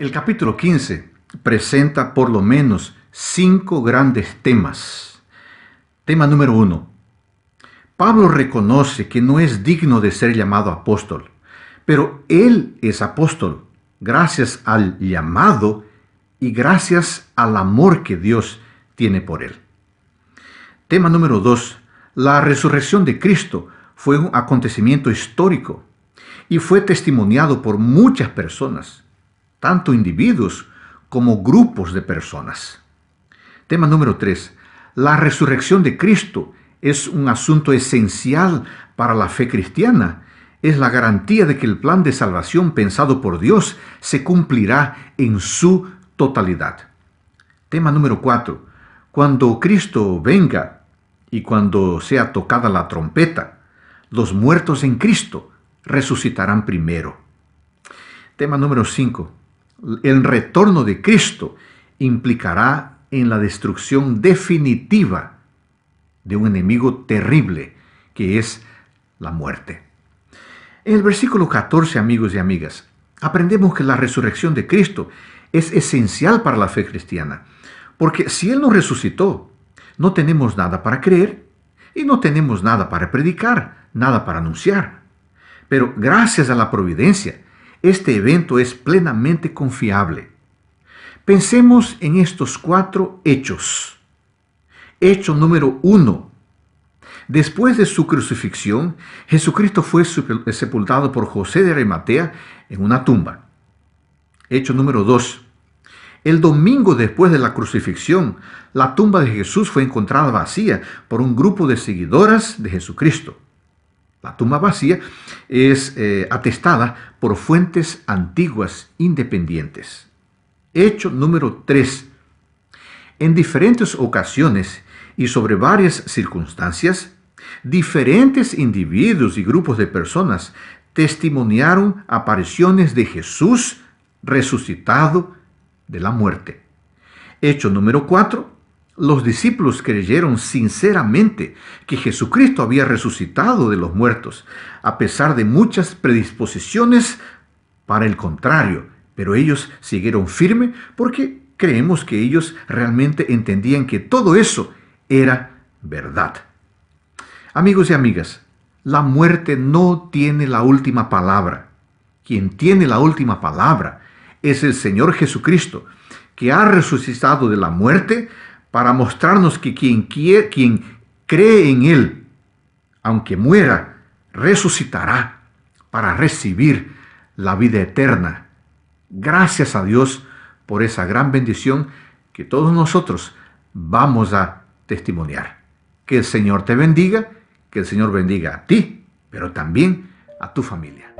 El capítulo 15 presenta por lo menos cinco grandes temas. Tema número uno. Pablo reconoce que no es digno de ser llamado apóstol, pero él es apóstol gracias al llamado y gracias al amor que Dios tiene por él. Tema número 2. La resurrección de Cristo fue un acontecimiento histórico y fue testimoniado por muchas personas tanto individuos como grupos de personas. Tema número 3. La resurrección de Cristo es un asunto esencial para la fe cristiana. Es la garantía de que el plan de salvación pensado por Dios se cumplirá en su totalidad. Tema número 4. Cuando Cristo venga y cuando sea tocada la trompeta, los muertos en Cristo resucitarán primero. Tema número 5 el retorno de Cristo implicará en la destrucción definitiva de un enemigo terrible que es la muerte. En el versículo 14, amigos y amigas, aprendemos que la resurrección de Cristo es esencial para la fe cristiana, porque si Él no resucitó, no tenemos nada para creer y no tenemos nada para predicar, nada para anunciar. Pero gracias a la providencia, este evento es plenamente confiable. Pensemos en estos cuatro hechos. Hecho número uno. Después de su crucifixión, Jesucristo fue sepultado por José de Arimatea en una tumba. Hecho número dos. El domingo después de la crucifixión, la tumba de Jesús fue encontrada vacía por un grupo de seguidoras de Jesucristo. La tumba vacía es eh, atestada por fuentes antiguas independientes. Hecho número 3. En diferentes ocasiones y sobre varias circunstancias, diferentes individuos y grupos de personas testimoniaron apariciones de Jesús resucitado de la muerte. Hecho número 4. Los discípulos creyeron sinceramente que Jesucristo había resucitado de los muertos, a pesar de muchas predisposiciones para el contrario, pero ellos siguieron firme porque creemos que ellos realmente entendían que todo eso era verdad. Amigos y amigas, la muerte no tiene la última palabra. Quien tiene la última palabra es el Señor Jesucristo, que ha resucitado de la muerte para mostrarnos que quien, quien cree en Él, aunque muera, resucitará para recibir la vida eterna. Gracias a Dios por esa gran bendición que todos nosotros vamos a testimoniar. Que el Señor te bendiga, que el Señor bendiga a ti, pero también a tu familia.